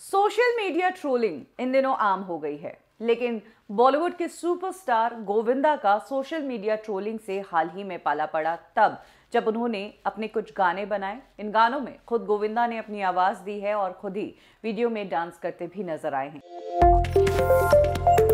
social media trolling इन दिनों आम हो गई है लेकिन बॉलीवुड के सुपरस्टार गोविंदा का सोशल मीडिया ट्रोलिंग से हाल ही में पाला पड़ा तब जब उन्होंने अपने कुछ गाने बनाए इन गानों में खुद गोविंदा ने अपनी आवाज दी है और खुद ही वीडियो में डांस करते भी नजर आए हैं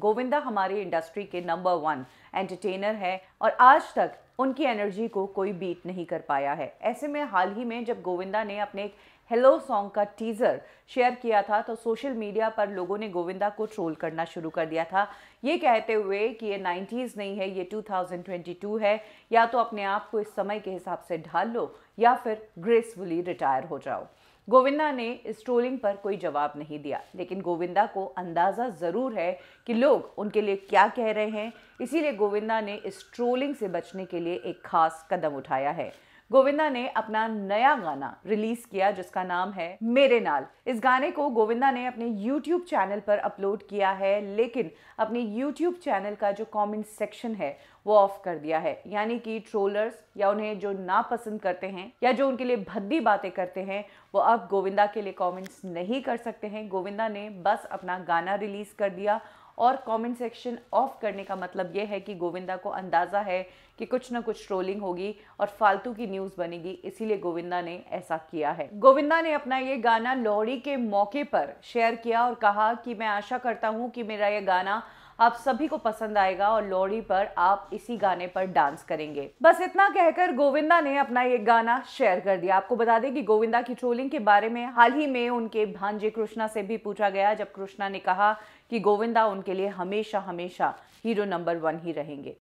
गोविंदा हमारी इंडस्ट्री के नंबर वन एंटरटेनर है और आज तक उनकी एनर्जी को कोई बीट नहीं कर पाया है ऐसे में हाल ही में जब गोविंदा ने अपने एक हेलो सॉन्ग का टीज़र शेयर किया था तो सोशल मीडिया पर लोगों ने गोविंदा को ट्रोल करना शुरू कर दिया था ये कहते हुए कि ये 90s नहीं है ये 2022 है या तो अपने आप को इस समय के हिसाब से ढाल लो या फिर ग्रेसफुली रिटायर हो जाओ गोविंदा ने इस ट्रोलिंग पर कोई जवाब नहीं दिया लेकिन गोविंदा को अंदाज़ा ज़रूर है कि लोग उनके लिए क्या कह रहे हैं इसीलिए गोविंदा ने इस ट्रोलिंग से बचने के लिए एक खास कदम उठाया है गोविंदा ने अपना नया गाना रिलीज किया जिसका नाम है मेरे नाल इस गाने को गोविंदा ने अपने यूट्यूब चैनल पर अपलोड किया है लेकिन अपने यूट्यूब चैनल का जो कमेंट सेक्शन है वो ऑफ कर दिया है यानी कि ट्रोलर्स या उन्हें जो नापसंद करते हैं या जो उनके लिए भद्दी बातें करते हैं वो अब गोविंदा के लिए कमेंट्स नहीं कर सकते हैं गोविंदा ने बस अपना गाना रिलीज कर दिया और कमेंट सेक्शन ऑफ करने का मतलब यह है कि गोविंदा को अंदाज़ा है कि कुछ ना कुछ ट्रोलिंग होगी और फालतू की न्यूज़ बनेगी इसीलिए गोविंदा ने ऐसा किया है गोविंदा ने अपना ये गाना लोहड़ी के मौके पर शेयर किया और कहा कि मैं आशा करता हूँ कि मेरा ये गाना आप सभी को पसंद आएगा और लोहड़ी पर आप इसी गाने पर डांस करेंगे बस इतना कहकर गोविंदा ने अपना ये गाना शेयर कर दिया आपको बता दें कि गोविंदा की ट्रोलिंग के बारे में हाल ही में उनके भांजे कृष्णा से भी पूछा गया जब कृष्णा ने कहा कि गोविंदा उनके लिए हमेशा हमेशा हीरो नंबर वन ही रहेंगे